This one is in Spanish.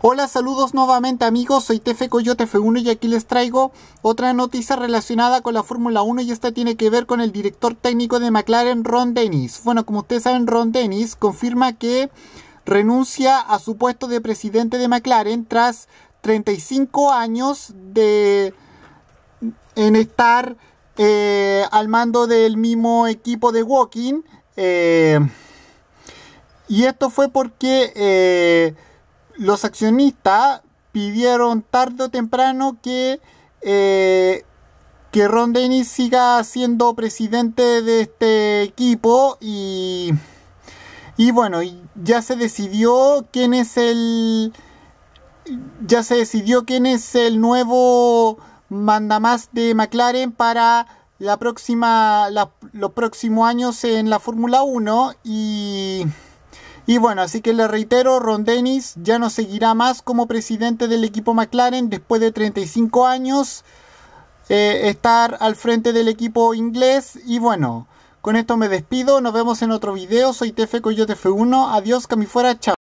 Hola, saludos nuevamente amigos, soy Tefe Coyote 1 y aquí les traigo otra noticia relacionada con la Fórmula 1 y esta tiene que ver con el director técnico de McLaren, Ron Dennis. Bueno, como ustedes saben, Ron Dennis confirma que renuncia a su puesto de presidente de McLaren tras 35 años de en estar eh, al mando del mismo equipo de Walking. Eh, y esto fue porque... Eh, los accionistas pidieron tarde o temprano que, eh, que Ron Dennis siga siendo presidente de este equipo y, y bueno, ya se decidió quién es el... Ya se decidió quién es el nuevo mandamás de McLaren para la próxima, los próximos años en la Fórmula 1 y... Y bueno, así que le reitero, Ron Dennis ya no seguirá más como presidente del equipo McLaren después de 35 años eh, estar al frente del equipo inglés. Y bueno, con esto me despido, nos vemos en otro video, soy Tefe, Coyote F1, adiós, que fuera, chao.